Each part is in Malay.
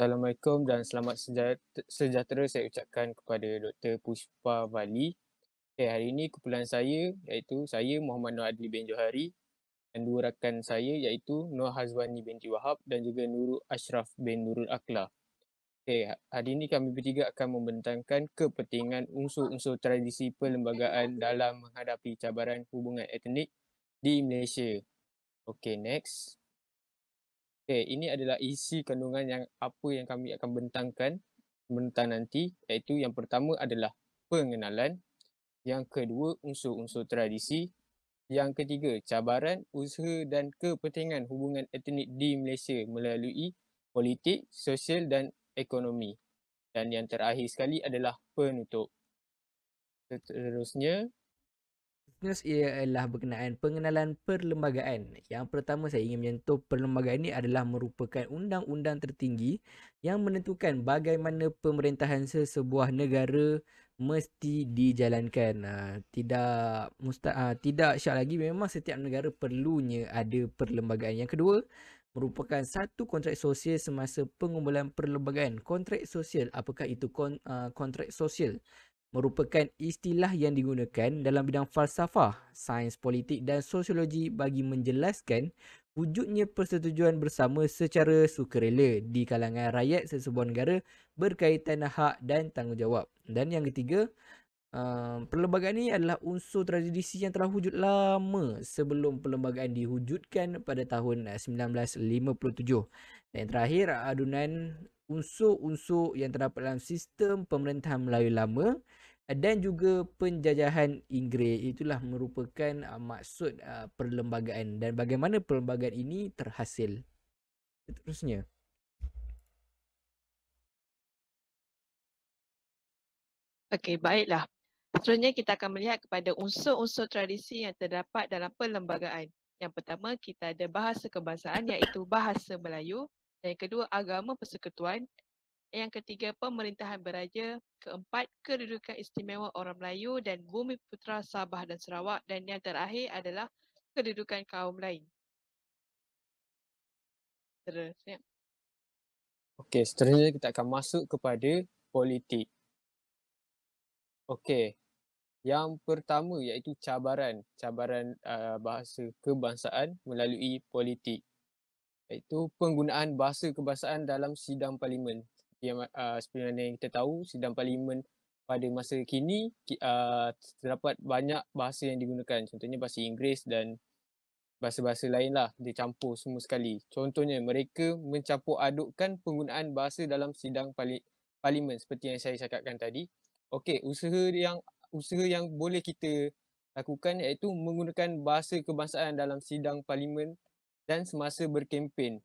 Assalamualaikum dan selamat sejahtera saya ucapkan kepada Dr. Pushpa Bali. Okay, eh, hari ini kumpulan saya iaitu saya Muhammad Nur Adli bin Johari dan dua rakan saya iaitu Nur Hazwani binti Wahab dan juga Nurul Ashraf bin Nurul Akla. Okay, eh, hari ini kami bertiga akan membentangkan kepentingan unsur-unsur tradisi perlembagaan dalam menghadapi cabaran hubungan etnik di Malaysia. Okay, next. Okay, ini adalah isi kandungan yang apa yang kami akan bentangkan bentang nanti iaitu yang pertama adalah pengenalan, yang kedua unsur-unsur tradisi, yang ketiga cabaran, usaha dan kepentingan hubungan etnik di Malaysia melalui politik, sosial dan ekonomi. Dan yang terakhir sekali adalah penutup. Seterusnya, business ialah berkenaan pengenalan perlembagaan. Yang pertama saya ingin menyentuh perlembagaan ini adalah merupakan undang-undang tertinggi yang menentukan bagaimana pemerintahan sesebuah negara mesti dijalankan. Ah, tidak musta- ah, tidak syak lagi memang setiap negara perlunya ada perlembagaan. Yang kedua merupakan satu kontrak sosial semasa pengumpulan perlembagaan. Kontrak sosial, apakah itu kon- ah, kontrak sosial? merupakan istilah yang digunakan dalam bidang falsafah, sains politik dan sosiologi bagi menjelaskan wujudnya persetujuan bersama secara sukarela di kalangan rakyat sesebuah negara berkaitan hak dan tanggungjawab. Dan yang ketiga, uh, perlembagaan ini adalah unsur tradisi yang telah wujud lama sebelum perlembagaan diwujudkan pada tahun 1957. Uh, dan terakhir, adunan unsur-unsur yang terdapat dalam sistem pemerintahan Melayu lama eh, dan juga penjajahan Inggeris itulah merupakan uh, maksud uh, perlembagaan dan bagaimana perlembagaan ini terhasil. Seterusnya. Okey, baiklah. Seterusnya kita akan melihat kepada unsur-unsur tradisi yang terdapat dalam perlembagaan. Yang pertama kita ada bahasa kebangsaan iaitu bahasa Melayu yang kedua agama persekutuan, yang ketiga pemerintahan beraja, keempat kedudukan istimewa orang Melayu dan bumi putra Sabah dan Sarawak dan yang terakhir adalah kedudukan kaum lain. Seterusnya. Okey, seterusnya kita akan masuk kepada politik. Okey, yang pertama iaitu cabaran, cabaran uh, bahasa kebangsaan melalui politik iaitu penggunaan bahasa kebangsaan dalam sidang parlimen. Yang uh, seperti yang kita tahu, sidang parlimen pada masa kini uh, terdapat banyak bahasa yang digunakan. Contohnya bahasa Inggeris dan bahasa-bahasa lainlah dicampur semua sekali. Contohnya mereka mencampur adukkan penggunaan bahasa dalam sidang pali- parlimen seperti yang saya cakapkan tadi. Okey, usaha yang usaha yang boleh kita lakukan iaitu menggunakan bahasa kebangsaan dalam sidang parlimen dan semasa berkempen.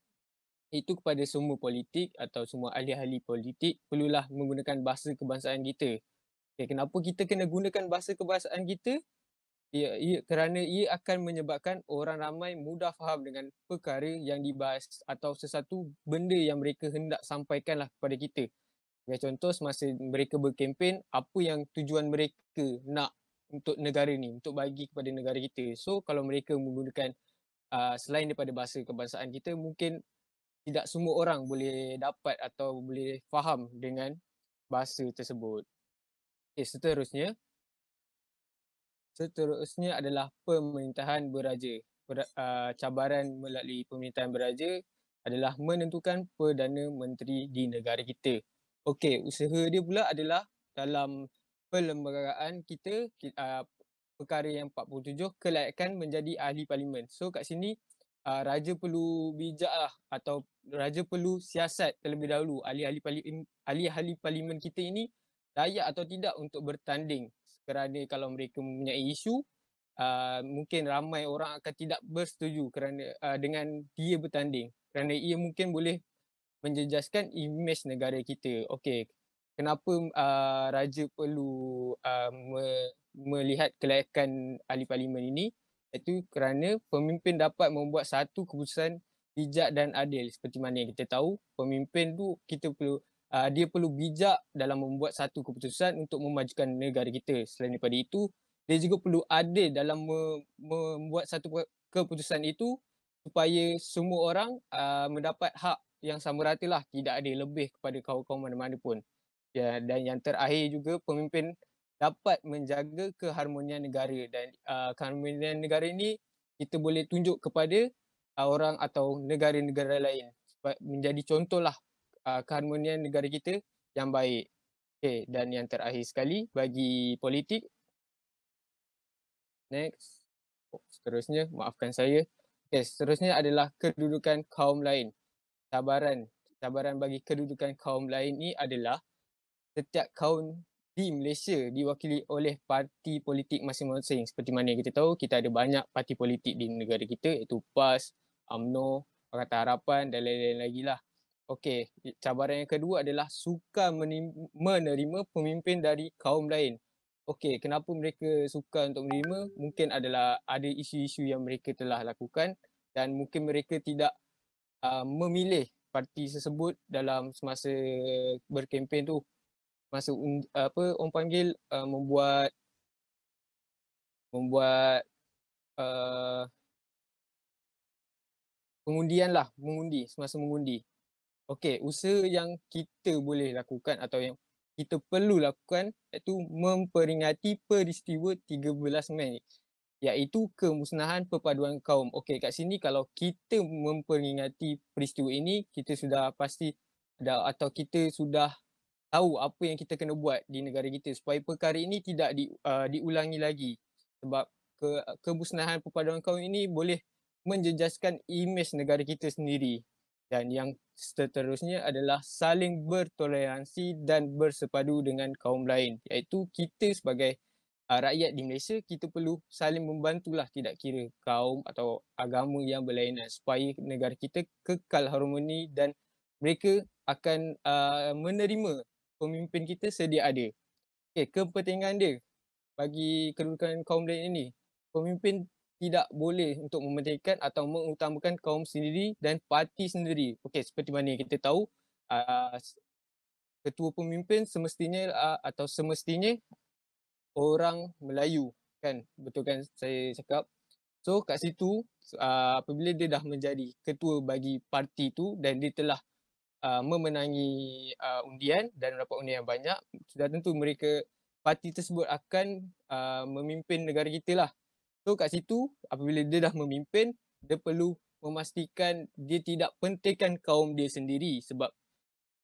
Itu kepada semua politik atau semua ahli-ahli politik perlulah menggunakan bahasa kebangsaan kita. Okay, kenapa kita kena gunakan bahasa kebangsaan kita? Ia, ia, kerana ia akan menyebabkan orang ramai mudah faham dengan perkara yang dibahas atau sesuatu benda yang mereka hendak sampaikanlah kepada kita. Sebagai contoh semasa mereka berkempen, apa yang tujuan mereka nak untuk negara ni, untuk bagi kepada negara kita. So kalau mereka menggunakan Uh, selain daripada bahasa kebangsaan kita mungkin tidak semua orang boleh dapat atau boleh faham dengan bahasa tersebut. Okay, seterusnya seterusnya adalah pemerintahan beraja. Per, uh, cabaran melalui pemerintahan beraja adalah menentukan perdana menteri di negara kita. Okey, usaha dia pula adalah dalam perlembagaan kita uh, perkara yang 47 kelayakan menjadi ahli parlimen. So kat sini uh, raja perlu bijak lah atau raja perlu siasat terlebih dahulu ahli-ahli parlimen, ahli-ahli parlimen kita ini layak atau tidak untuk bertanding kerana kalau mereka mempunyai isu uh, mungkin ramai orang akan tidak bersetuju kerana uh, dengan dia bertanding kerana ia mungkin boleh menjejaskan imej negara kita. Okey, kenapa uh, raja perlu uh, me- melihat kelayakan ahli parlimen ini iaitu kerana pemimpin dapat membuat satu keputusan bijak dan adil seperti mana yang kita tahu pemimpin tu kita perlu uh, dia perlu bijak dalam membuat satu keputusan untuk memajukan negara kita selain daripada itu dia juga perlu adil dalam me- membuat satu keputusan itu supaya semua orang uh, mendapat hak yang sama rata lah tidak ada lebih kepada kaum kaum mana-mana pun ya, dan yang terakhir juga pemimpin dapat menjaga keharmonian negara dan uh, keharmonian negara ini kita boleh tunjuk kepada uh, orang atau negara-negara lain sebab menjadi contohlah uh, keharmonian negara kita yang baik. Okey dan yang terakhir sekali bagi politik next oh, seterusnya maafkan saya. Okey seterusnya adalah kedudukan kaum lain. Cabaran cabaran bagi kedudukan kaum lain ni adalah setiap kaum di Malaysia diwakili oleh parti politik masing-masing seperti mana kita tahu kita ada banyak parti politik di negara kita iaitu PAS, UMNO, Pakatan Harapan dan lain-lain lagi lah. Okey, cabaran yang kedua adalah suka menerima pemimpin dari kaum lain. Okey, kenapa mereka suka untuk menerima? Mungkin adalah ada isu-isu yang mereka telah lakukan dan mungkin mereka tidak uh, memilih parti tersebut dalam semasa berkempen tu masa apa orang panggil uh, membuat membuat uh, pengundian lah mengundi semasa mengundi okey usaha yang kita boleh lakukan atau yang kita perlu lakukan iaitu memperingati peristiwa 13 Mei iaitu kemusnahan perpaduan kaum. Okey kat sini kalau kita memperingati peristiwa ini kita sudah pasti ada atau kita sudah tahu apa yang kita kena buat di negara kita supaya perkara ini tidak di, uh, diulangi lagi sebab ke, kebusnahan perpaduan kaum ini boleh menjejaskan imej negara kita sendiri dan yang seterusnya adalah saling bertoleransi dan bersepadu dengan kaum lain iaitu kita sebagai uh, rakyat di Malaysia kita perlu saling membantulah tidak kira kaum atau agama yang berlainan supaya negara kita kekal harmoni dan mereka akan uh, menerima pemimpin kita sedia ada. Okey, kepentingan dia bagi kedudukan kaum lain ini. Pemimpin tidak boleh untuk mementingkan atau mengutamakan kaum sendiri dan parti sendiri. Okey, seperti mana kita tahu uh, ketua pemimpin semestinya uh, atau semestinya orang Melayu kan betul kan saya cakap. So kat situ uh, apabila dia dah menjadi ketua bagi parti tu dan dia telah uh, memenangi uh, undian dan dapat undian yang banyak sudah tentu mereka parti tersebut akan uh, memimpin negara kita lah. So kat situ apabila dia dah memimpin dia perlu memastikan dia tidak pentingkan kaum dia sendiri sebab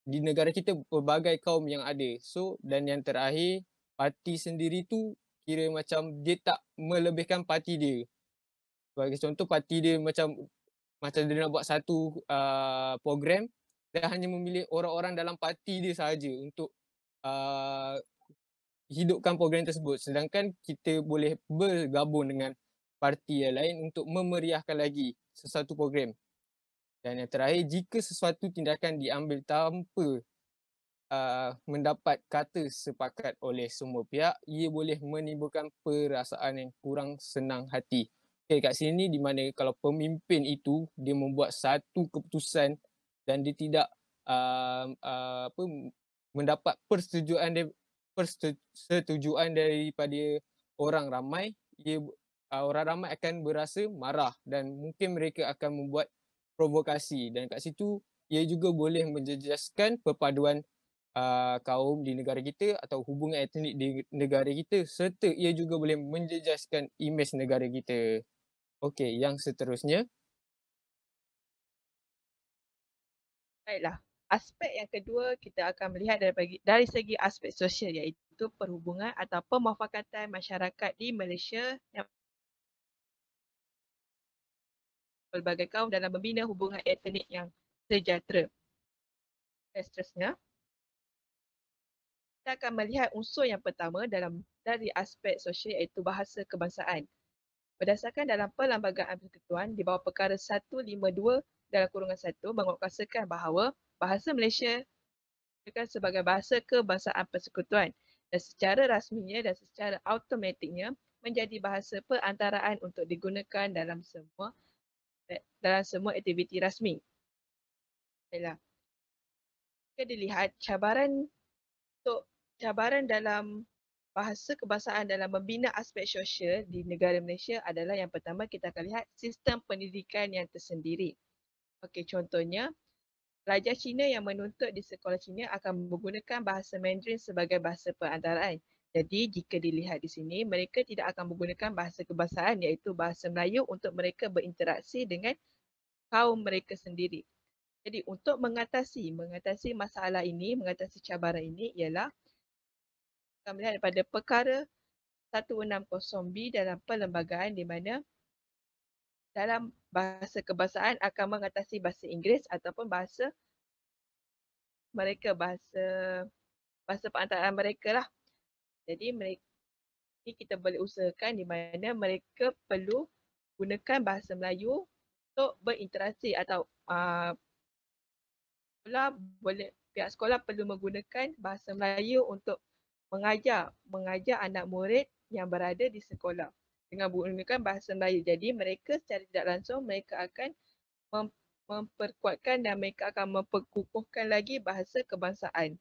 di negara kita pelbagai kaum yang ada. So dan yang terakhir parti sendiri tu kira macam dia tak melebihkan parti dia. Sebagai contoh parti dia macam macam dia nak buat satu uh, program dia hanya memilih orang-orang dalam parti dia sahaja untuk uh, hidupkan program tersebut sedangkan kita boleh bergabung dengan parti yang lain untuk memeriahkan lagi sesuatu program dan yang terakhir jika sesuatu tindakan diambil tanpa uh, mendapat kata sepakat oleh semua pihak ia boleh menimbulkan perasaan yang kurang senang hati okay, kat sini di mana kalau pemimpin itu dia membuat satu keputusan dan dia tidak uh, uh, apa mendapat persetujuan dari persetujuan daripada orang ramai ia uh, orang ramai akan berasa marah dan mungkin mereka akan membuat provokasi dan kat situ ia juga boleh menjejaskan perpaduan uh, kaum di negara kita atau hubungan etnik di negara kita serta ia juga boleh menjejaskan imej negara kita. Okey, yang seterusnya Baiklah. Aspek yang kedua kita akan melihat dari, dari segi aspek sosial iaitu perhubungan atau pemufakatan masyarakat di Malaysia yang berbagai kaum dalam membina hubungan etnik yang sejahtera. Seterusnya, kita akan melihat unsur yang pertama dalam dari aspek sosial iaitu bahasa kebangsaan. Berdasarkan dalam Perlembagaan Persekutuan di bawah perkara 152 dalam kurungan satu mengukasakan bahawa bahasa Malaysia digunakan sebagai bahasa kebangsaan persekutuan dan secara rasminya dan secara automatiknya menjadi bahasa perantaraan untuk digunakan dalam semua dalam semua aktiviti rasmi. Baiklah. Jika dilihat cabaran untuk cabaran dalam bahasa kebangsaan dalam membina aspek sosial di negara Malaysia adalah yang pertama kita akan lihat sistem pendidikan yang tersendiri. Okey, contohnya, pelajar Cina yang menuntut di sekolah Cina akan menggunakan bahasa Mandarin sebagai bahasa perantaraan. Jadi, jika dilihat di sini, mereka tidak akan menggunakan bahasa kebangsaan iaitu bahasa Melayu untuk mereka berinteraksi dengan kaum mereka sendiri. Jadi, untuk mengatasi mengatasi masalah ini, mengatasi cabaran ini ialah kita melihat pada perkara 160B dalam perlembagaan di mana dalam bahasa kebangsaan akan mengatasi bahasa Inggeris ataupun bahasa mereka bahasa bahasa perantaraan mereka lah. Jadi mereka ini kita boleh usahakan di mana mereka perlu gunakan bahasa Melayu untuk berinteraksi atau uh, boleh pihak sekolah perlu menggunakan bahasa Melayu untuk mengajar mengajar anak murid yang berada di sekolah dengan menggunakan bahasa Melayu. Jadi mereka secara tidak langsung mereka akan mem- memperkuatkan dan mereka akan memperkukuhkan lagi bahasa kebangsaan.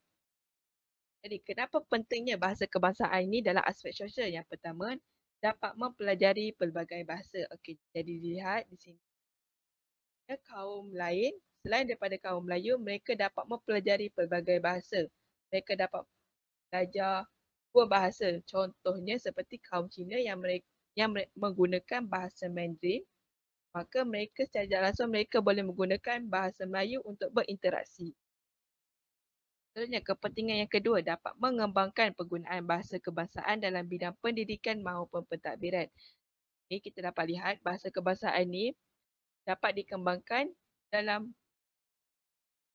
Jadi kenapa pentingnya bahasa kebangsaan ini dalam aspek sosial? Yang pertama, dapat mempelajari pelbagai bahasa. Okey, jadi lihat di sini. Ya, kaum lain, selain daripada kaum Melayu, mereka dapat mempelajari pelbagai bahasa. Mereka dapat belajar dua bahasa. Contohnya seperti kaum Cina yang mereka yang menggunakan bahasa Mandarin, maka mereka secara langsung mereka boleh menggunakan bahasa Melayu untuk berinteraksi. Selanjutnya, kepentingan yang kedua dapat mengembangkan penggunaan bahasa kebangsaan dalam bidang pendidikan maupun pentadbiran. Okay, kita dapat lihat bahasa kebangsaan ini dapat dikembangkan dalam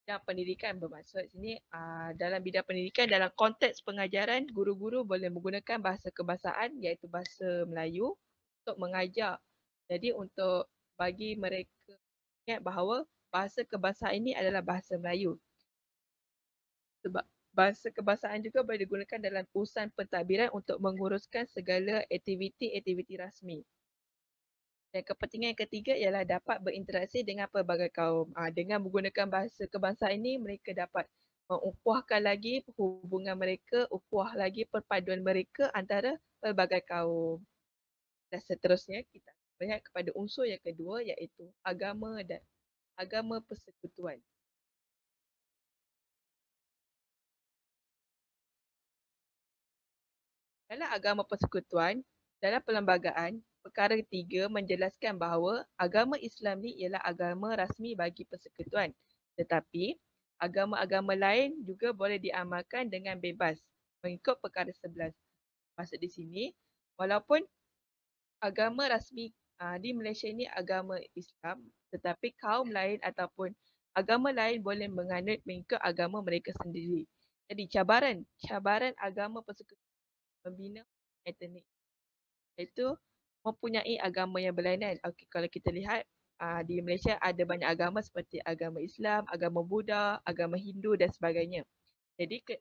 bidang pendidikan bermaksud sini uh, dalam bidang pendidikan dalam konteks pengajaran guru-guru boleh menggunakan bahasa kebangsaan iaitu bahasa Melayu untuk mengajar. Jadi untuk bagi mereka ingat bahawa bahasa kebangsaan ini adalah bahasa Melayu. Sebab bahasa kebangsaan juga boleh digunakan dalam urusan pentadbiran untuk menguruskan segala aktiviti-aktiviti rasmi. Dan kepentingan yang ketiga ialah dapat berinteraksi dengan pelbagai kaum. Ha, dengan menggunakan bahasa kebangsaan ini, mereka dapat mengukuhkan lagi hubungan mereka, ukuah lagi perpaduan mereka antara pelbagai kaum. Dan seterusnya, kita melihat kepada unsur yang kedua iaitu agama dan agama persekutuan. Dalam agama persekutuan, dalam perlembagaan, perkara ketiga menjelaskan bahawa agama Islam ni ialah agama rasmi bagi persekutuan. Tetapi agama-agama lain juga boleh diamalkan dengan bebas mengikut perkara sebelas. Maksud di sini, walaupun agama rasmi uh, di Malaysia ni agama Islam, tetapi kaum lain ataupun agama lain boleh menganut mengikut agama mereka sendiri. Jadi cabaran, cabaran agama persekutuan membina etnik. Itu mempunyai agama yang berlainan. Okey, kalau kita lihat uh, di Malaysia ada banyak agama seperti agama Islam, agama Buddha, agama Hindu dan sebagainya. Jadi ke,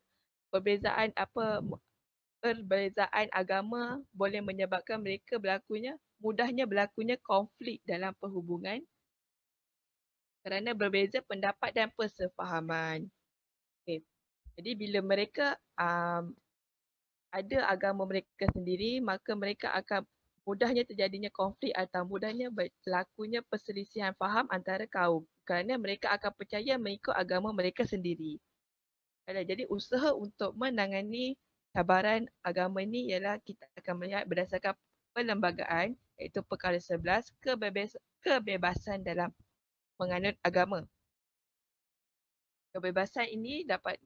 perbezaan apa perbezaan agama boleh menyebabkan mereka berlakunya mudahnya berlakunya konflik dalam perhubungan kerana berbeza pendapat dan persefahaman. Okay. Jadi bila mereka um, ada agama mereka sendiri, maka mereka akan mudahnya terjadinya konflik atau mudahnya berlakunya perselisihan faham antara kaum kerana mereka akan percaya mengikut agama mereka sendiri. Jadi usaha untuk menangani cabaran agama ini ialah kita akan melihat berdasarkan perlembagaan iaitu perkara 11 kebebasan dalam menganut agama. Kebebasan ini dapat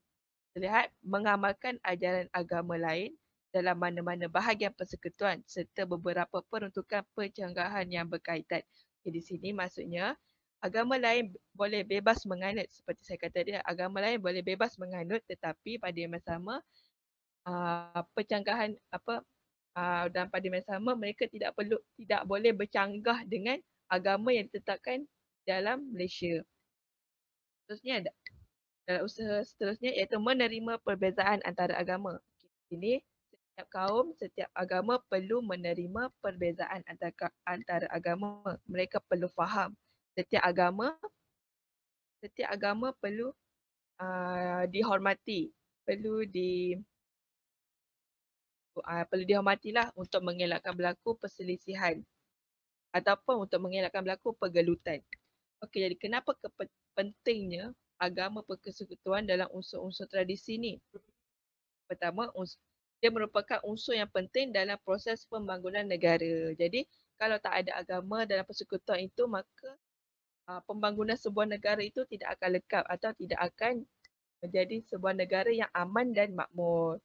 dilihat mengamalkan ajaran agama lain dalam mana-mana bahagian persekutuan serta beberapa peruntukan pencenggahan yang berkaitan. Jadi di sini maksudnya agama lain boleh bebas menganut seperti saya kata dia agama lain boleh bebas menganut tetapi pada masa sama ah, pencenggahan apa aa, ah, dan pada masa sama mereka tidak perlu tidak boleh bercanggah dengan agama yang ditetapkan dalam Malaysia. Seterusnya ada dalam usaha seterusnya iaitu menerima perbezaan antara agama. Ini setiap kaum, setiap agama perlu menerima perbezaan antara, antara agama. Mereka perlu faham. Setiap agama setiap agama perlu uh, dihormati, perlu di uh, perlu dihormatilah untuk mengelakkan berlaku perselisihan ataupun untuk mengelakkan berlaku pergelutan. Okey, jadi kenapa pentingnya agama persekutuan dalam unsur-unsur tradisi ni? Pertama, unsur, dia merupakan unsur yang penting dalam proses pembangunan negara. Jadi kalau tak ada agama dalam persekutuan itu maka uh, pembangunan sebuah negara itu tidak akan lekap atau tidak akan menjadi sebuah negara yang aman dan makmur.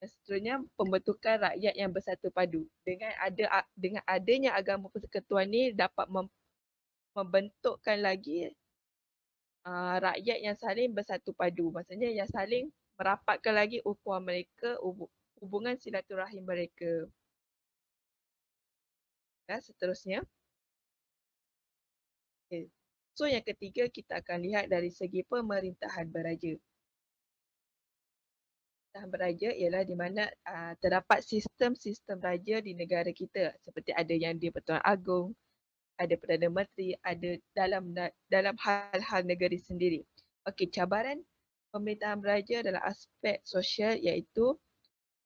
Dan seterusnya pembentukan rakyat yang bersatu padu. Dengan ada dengan adanya agama persekutuan ini dapat mem, membentukkan lagi uh, rakyat yang saling bersatu padu. Maksudnya yang saling merapatkan lagi ukuran mereka, hubungan silaturahim mereka. Dan ya, seterusnya. Okay. So yang ketiga kita akan lihat dari segi pemerintahan beraja. Pemerintahan beraja ialah di mana uh, terdapat sistem-sistem raja di negara kita. Seperti ada yang di Pertuan Agong, ada Perdana Menteri, ada dalam dalam hal-hal negeri sendiri. Okey, cabaran pemerintahan beraja dalam aspek sosial iaitu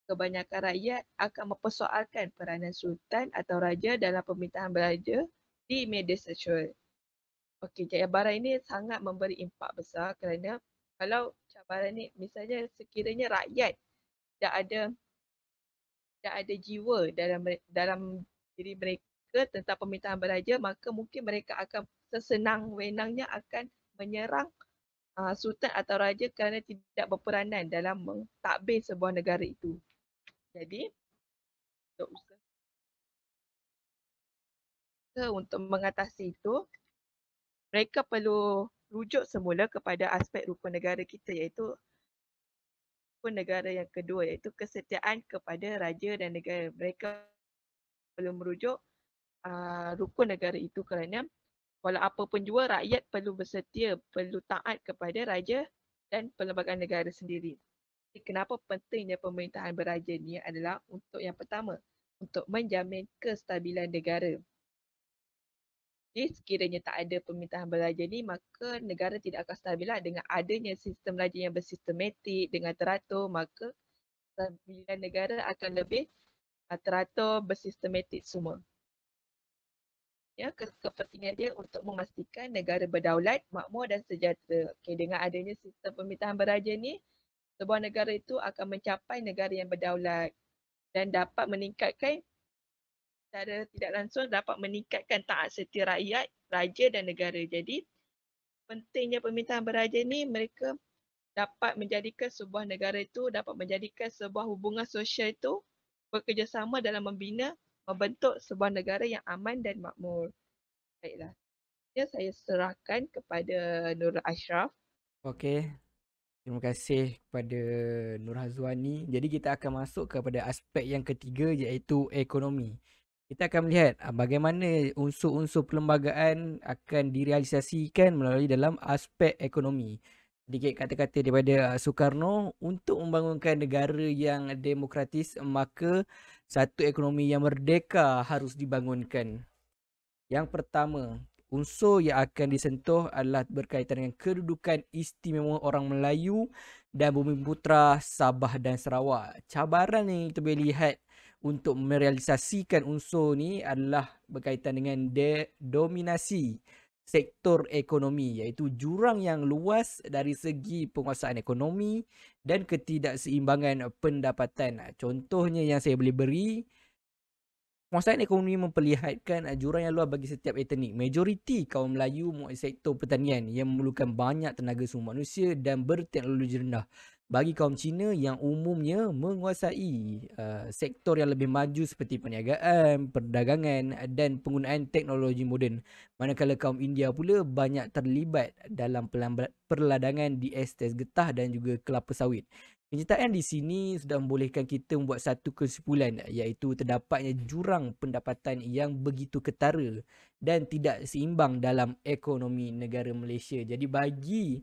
kebanyakan rakyat akan mempersoalkan peranan sultan atau raja dalam pemerintahan beraja di media sosial. Okey, cabaran ini sangat memberi impak besar kerana kalau cabaran ini misalnya sekiranya rakyat tak ada tak ada jiwa dalam dalam diri mereka tentang pemerintahan beraja, maka mungkin mereka akan sesenang wenangnya akan menyerang uh, sultan atau raja kerana tidak berperanan dalam mentadbir sebuah negara itu. Jadi, untuk usaha untuk mengatasi itu, mereka perlu rujuk semula kepada aspek rupa negara kita iaitu rupa negara yang kedua iaitu kesetiaan kepada raja dan negara. Mereka perlu merujuk uh, rupa negara itu kerana walau apa pun juga rakyat perlu bersetia, perlu taat kepada raja dan perlembagaan negara sendiri kenapa pentingnya pemerintahan beraja ni adalah untuk yang pertama, untuk menjamin kestabilan negara. Jadi sekiranya tak ada pemerintahan beraja ni, maka negara tidak akan stabil lah. Dengan adanya sistem raja yang bersistematik, dengan teratur, maka kestabilan negara akan lebih ah, teratur, bersistematik semua. Ya, kepentingan dia untuk memastikan negara berdaulat, makmur dan sejahtera. Okay, dengan adanya sistem pemerintahan beraja ni, sebuah negara itu akan mencapai negara yang berdaulat dan dapat meningkatkan secara tidak langsung dapat meningkatkan taat setia rakyat, raja dan negara. Jadi pentingnya pemerintahan beraja ni mereka dapat menjadikan sebuah negara itu dapat menjadikan sebuah hubungan sosial itu bekerjasama dalam membina membentuk sebuah negara yang aman dan makmur. Baiklah. Ya, saya serahkan kepada Nur Ashraf. Okey, Terima kasih kepada Nur Hazwani. Jadi kita akan masuk kepada aspek yang ketiga iaitu ekonomi. Kita akan melihat ah, bagaimana unsur-unsur perlembagaan akan direalisasikan melalui dalam aspek ekonomi. Sedikit kata-kata daripada ah, Soekarno, untuk membangunkan negara yang demokratis maka satu ekonomi yang merdeka harus dibangunkan. Yang pertama, unsur yang akan disentuh adalah berkaitan dengan kedudukan istimewa orang Melayu dan bumi putra Sabah dan Sarawak. Cabaran yang kita boleh lihat untuk merealisasikan unsur ni adalah berkaitan dengan de- dominasi sektor ekonomi iaitu jurang yang luas dari segi penguasaan ekonomi dan ketidakseimbangan pendapatan. Contohnya yang saya boleh beri Konstan ekonomi memperlihatkan jurang yang luar bagi setiap etnik. Majoriti kaum Melayu mempunyai sektor pertanian yang memerlukan banyak tenaga sumber manusia dan berteknologi rendah. Bagi kaum Cina yang umumnya menguasai uh, sektor yang lebih maju seperti perniagaan, perdagangan dan penggunaan teknologi moden. Manakala kaum India pula banyak terlibat dalam perladangan di estes getah dan juga kelapa sawit. Penyertaan di sini sudah membolehkan kita membuat satu kesimpulan iaitu terdapatnya jurang pendapatan yang begitu ketara dan tidak seimbang dalam ekonomi negara Malaysia. Jadi bagi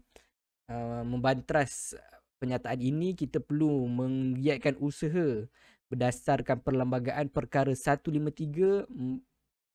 uh, membantras penyataan ini kita perlu menggiatkan usaha berdasarkan perlembagaan perkara 153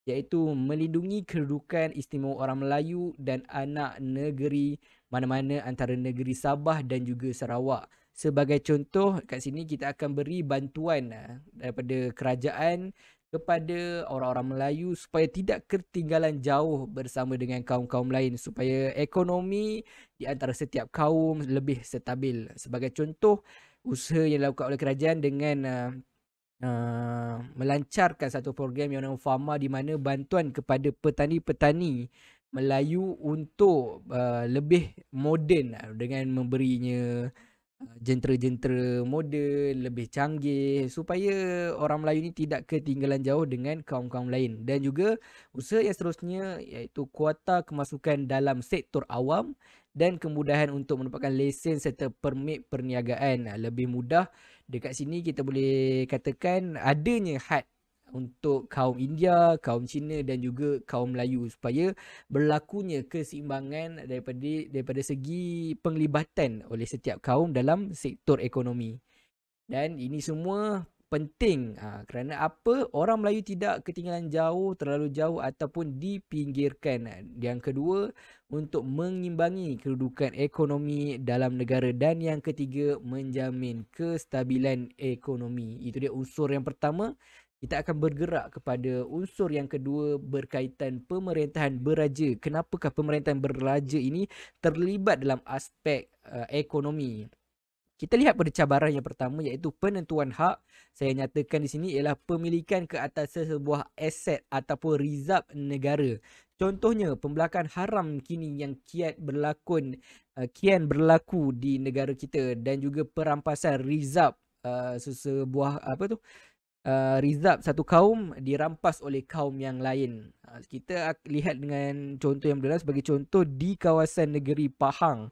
iaitu melindungi kedudukan istimewa orang Melayu dan anak negeri mana-mana antara negeri Sabah dan juga Sarawak sebagai contoh kat sini kita akan beri bantuan ah, daripada kerajaan kepada orang-orang Melayu supaya tidak ketinggalan jauh bersama dengan kaum-kaum lain supaya ekonomi di antara setiap kaum lebih stabil. Sebagai contoh usaha yang dilakukan oleh kerajaan dengan uh, uh, melancarkan satu program yang namanya Farma di mana bantuan kepada petani-petani Melayu untuk uh, lebih moden dengan memberinya Uh, jentera-jentera moden lebih canggih supaya orang Melayu ni tidak ketinggalan jauh dengan kaum-kaum lain dan juga usaha yang seterusnya iaitu kuota kemasukan dalam sektor awam dan kemudahan untuk mendapatkan lesen serta permit perniagaan lebih mudah dekat sini kita boleh katakan adanya had untuk kaum India, kaum Cina dan juga kaum Melayu supaya berlakunya keseimbangan daripada daripada segi penglibatan oleh setiap kaum dalam sektor ekonomi. Dan ini semua penting ha, kerana apa orang Melayu tidak ketinggalan jauh terlalu jauh ataupun dipinggirkan yang kedua untuk mengimbangi kedudukan ekonomi dalam negara dan yang ketiga menjamin kestabilan ekonomi itu dia unsur yang pertama kita akan bergerak kepada unsur yang kedua berkaitan pemerintahan beraja. Kenapakah pemerintahan beraja ini terlibat dalam aspek uh, ekonomi? Kita lihat pada cabaran yang pertama iaitu penentuan hak. Saya nyatakan di sini ialah pemilikan ke atas sebuah aset ataupun rizab negara. Contohnya pembelakan haram kini yang kiat berlakon uh, kian berlaku di negara kita dan juga perampasan rizab uh, sesebuah apa tu uh, rizab satu kaum dirampas oleh kaum yang lain. Uh, kita lihat dengan contoh yang berdasar sebagai contoh di kawasan negeri Pahang.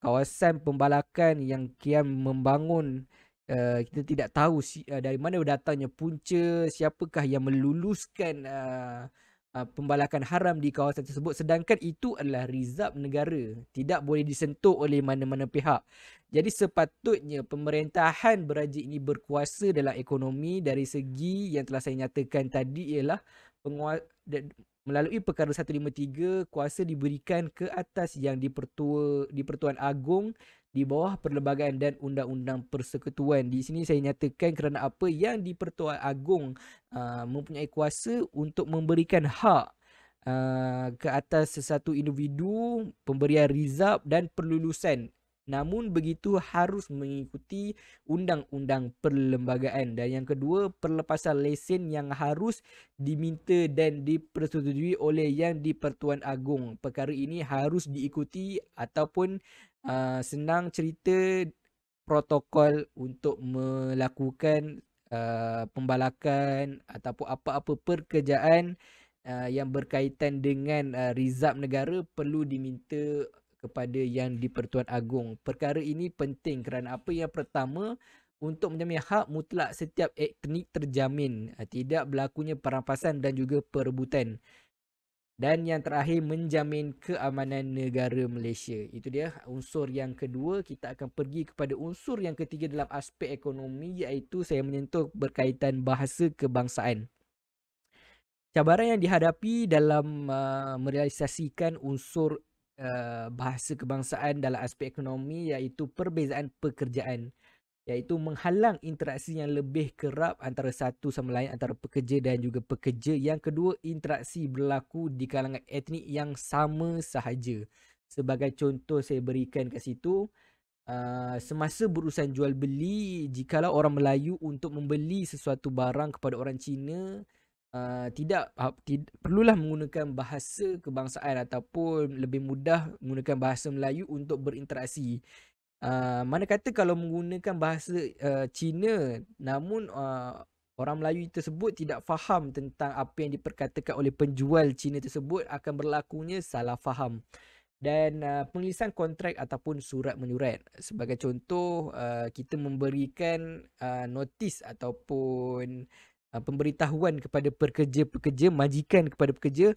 Kawasan pembalakan yang kian membangun uh, kita tidak tahu si, uh, dari mana datangnya punca siapakah yang meluluskan uh, Uh, pembalakan haram di kawasan tersebut sedangkan itu adalah rizab negara tidak boleh disentuh oleh mana-mana pihak jadi sepatutnya pemerintahan beraja ini berkuasa dalam ekonomi dari segi yang telah saya nyatakan tadi ialah penguasa melalui perkara 153 kuasa diberikan ke atas yang dipertua dipertuan agung di bawah perlembagaan dan undang-undang persekutuan. Di sini saya nyatakan kerana apa yang di-Pertua Agong uh, mempunyai kuasa untuk memberikan hak uh, ke atas sesuatu individu, pemberian rizab dan perlulusan Namun begitu harus mengikuti undang-undang perlembagaan dan yang kedua perlepasan lesen yang harus diminta dan dipersetujui oleh yang di Pertuan Agong. Perkara ini harus diikuti ataupun uh, senang cerita protokol untuk melakukan uh, pembalakan ataupun apa-apa pekerjaan uh, yang berkaitan dengan uh, rizab negara perlu diminta kepada yang di Pertuan Agong. Perkara ini penting kerana apa yang pertama untuk menjamin hak mutlak setiap etnik terjamin eh, tidak berlakunya perampasan dan juga perebutan. Dan yang terakhir menjamin keamanan negara Malaysia. Itu dia unsur yang kedua. Kita akan pergi kepada unsur yang ketiga dalam aspek ekonomi iaitu saya menyentuh berkaitan bahasa kebangsaan. Cabaran yang dihadapi dalam uh, merealisasikan unsur uh, bahasa kebangsaan dalam aspek ekonomi iaitu perbezaan pekerjaan iaitu menghalang interaksi yang lebih kerap antara satu sama lain antara pekerja dan juga pekerja yang kedua interaksi berlaku di kalangan etnik yang sama sahaja sebagai contoh saya berikan kat situ uh, semasa berurusan jual beli jikalau orang Melayu untuk membeli sesuatu barang kepada orang Cina uh, tidak uh, tid- perlulah menggunakan bahasa kebangsaan ataupun lebih mudah menggunakan bahasa Melayu untuk berinteraksi. Uh, mana kata kalau menggunakan bahasa uh, Cina namun uh, orang Melayu tersebut tidak faham tentang apa yang diperkatakan oleh penjual Cina tersebut akan berlakunya salah faham dan uh, penulisan kontrak ataupun surat menyurat sebagai contoh uh, kita memberikan uh, notis ataupun Uh, pemberitahuan kepada pekerja-pekerja, majikan kepada pekerja,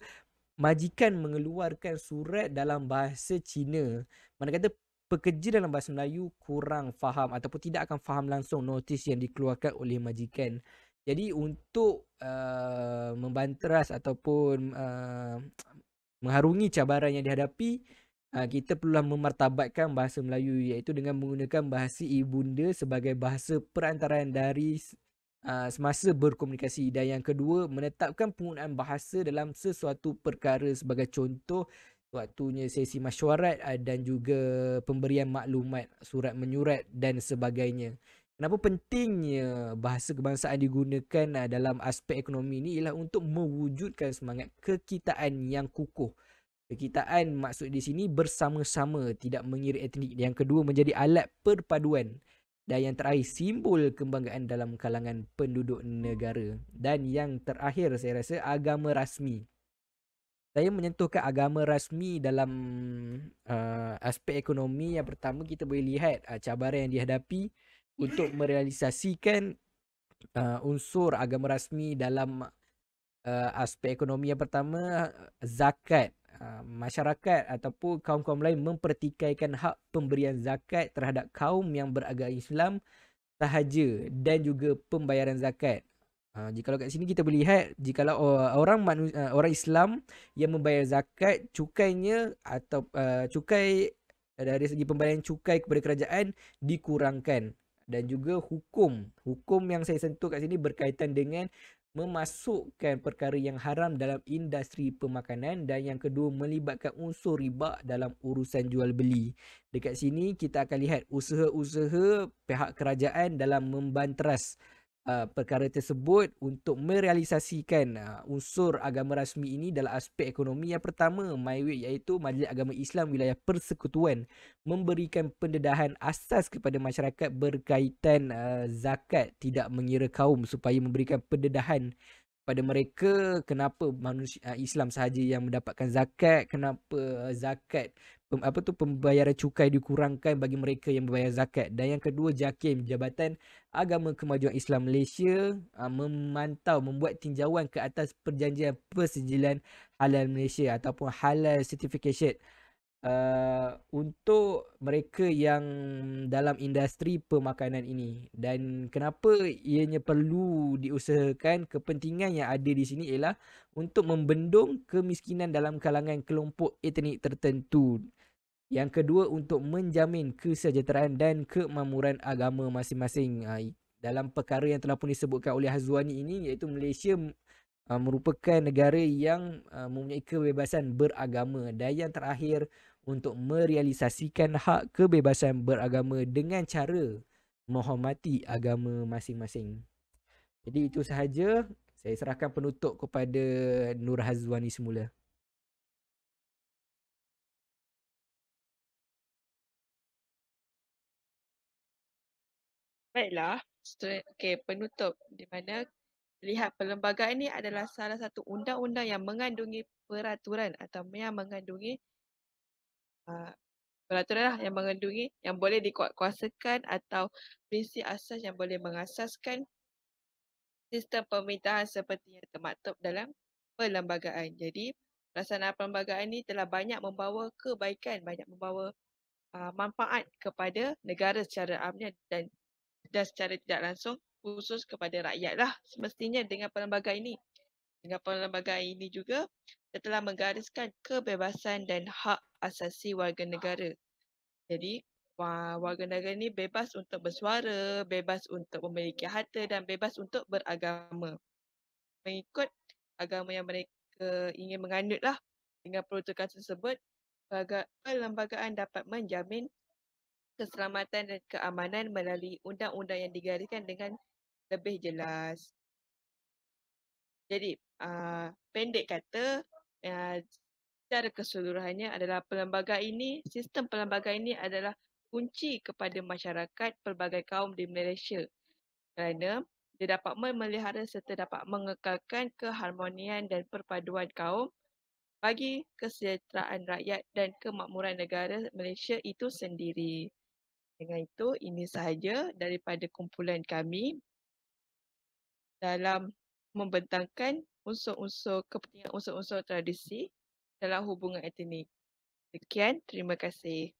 majikan mengeluarkan surat dalam bahasa Cina. Mana kata pekerja dalam bahasa Melayu kurang faham ataupun tidak akan faham langsung notis yang dikeluarkan oleh majikan. Jadi untuk uh, membanteras ataupun uh, mengharungi cabaran yang dihadapi, uh, kita perlulah memartabatkan bahasa Melayu iaitu dengan menggunakan bahasa ibunda sebagai bahasa perantaraan dari Ah, semasa berkomunikasi dan yang kedua menetapkan penggunaan bahasa dalam sesuatu perkara sebagai contoh waktunya sesi masyarakat uh, ah, dan juga pemberian maklumat surat menyurat dan sebagainya kenapa pentingnya bahasa kebangsaan digunakan uh, dalam aspek ekonomi ini ialah untuk mewujudkan semangat kekitaan yang kukuh kekitaan maksud di sini bersama-sama tidak mengira etnik yang kedua menjadi alat perpaduan dan yang terakhir simbol kebanggaan dalam kalangan penduduk negara. Dan yang terakhir saya rasa agama rasmi. Saya menyentuhkan agama rasmi dalam uh, aspek ekonomi. Yang pertama kita boleh lihat uh, cabaran yang dihadapi untuk merealisasikan uh, unsur agama rasmi dalam uh, aspek ekonomi yang pertama zakat uh, masyarakat ataupun kaum-kaum lain mempertikaikan hak pemberian zakat terhadap kaum yang beragama Islam sahaja dan juga pembayaran zakat. Ha, jika kat sini kita boleh lihat jika orang manus, eh, orang Islam yang membayar zakat cukainya atau uh, cukai dari segi pembayaran cukai kepada kerajaan dikurangkan dan juga hukum hukum yang saya sentuh kat sini berkaitan dengan memasukkan perkara yang haram dalam industri pemakanan dan yang kedua melibatkan unsur riba dalam urusan jual beli. Dekat sini kita akan lihat usaha-usaha pihak kerajaan dalam membanteras Uh, perkara tersebut untuk merealisasikan uh, unsur agama rasmi ini dalam aspek ekonomi yang pertama MyWay iaitu Majlis Agama Islam Wilayah Persekutuan memberikan pendedahan asas kepada masyarakat berkaitan uh, zakat tidak mengira kaum supaya memberikan pendedahan pada mereka kenapa manusia uh, Islam sahaja yang mendapatkan zakat kenapa uh, zakat apa tu pembayaran cukai dikurangkan bagi mereka yang membayar zakat dan yang kedua JAKIM Jabatan Agama Kemajuan Islam Malaysia aa, ah, memantau membuat tinjauan ke atas perjanjian persijilan halal Malaysia ataupun halal certification uh, untuk mereka yang dalam industri pemakanan ini dan kenapa ianya perlu diusahakan kepentingan yang ada di sini ialah untuk membendung kemiskinan dalam kalangan kelompok etnik tertentu yang kedua untuk menjamin kesejahteraan dan kemamuran agama masing-masing ha, dalam perkara yang telah pun disebutkan oleh Hazwani ini iaitu Malaysia eh, merupakan negara yang eh, mempunyai kebebasan beragama dan yang terakhir untuk merealisasikan hak kebebasan beragama dengan cara menghormati agama masing-masing. Jadi itu sahaja. Saya serahkan penutup kepada Nur Hazwani semula. Baiklah. Okay, penutup di mana lihat perlembagaan ini adalah salah satu undang-undang yang mengandungi peraturan atau yang mengandungi Ah, peraturan lah yang mengandungi yang boleh dikuatkuasakan atau prinsip asas yang boleh mengasaskan sistem pemerintahan seperti yang termaktub dalam perlembagaan. Jadi pelaksanaan perlembagaan ini telah banyak membawa kebaikan, banyak membawa uh, manfaat kepada negara secara amnya dan dan secara tidak langsung khusus kepada rakyat lah semestinya dengan perlembagaan ini. Dengan perlembagaan ini juga dia telah menggariskan kebebasan dan hak asasi warga negara. Jadi, warga negara ini bebas untuk bersuara, bebas untuk memiliki harta dan bebas untuk beragama. Mengikut agama yang mereka ingin menganutlah dengan peruntukan tersebut, perlembagaan dapat menjamin keselamatan dan keamanan melalui undang-undang yang digariskan dengan lebih jelas. Jadi, uh, pendek kata, secara eh, keseluruhannya adalah pelbagai ini sistem pelbagai ini adalah kunci kepada masyarakat pelbagai kaum di Malaysia kerana dia dapat memelihara serta dapat mengekalkan keharmonian dan perpaduan kaum bagi kesejahteraan rakyat dan kemakmuran negara Malaysia itu sendiri. Dengan itu, ini sahaja daripada kumpulan kami dalam membentangkan unsur-unsur kepentingan unsur-unsur tradisi dalam hubungan etnik. Sekian, terima kasih.